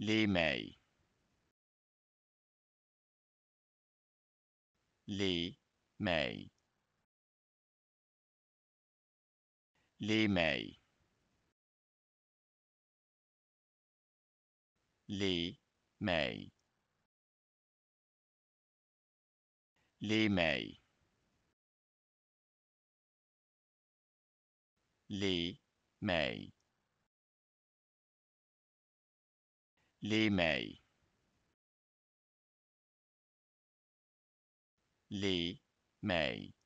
les mails les mails les mails les mails les mails les mails les mails les mails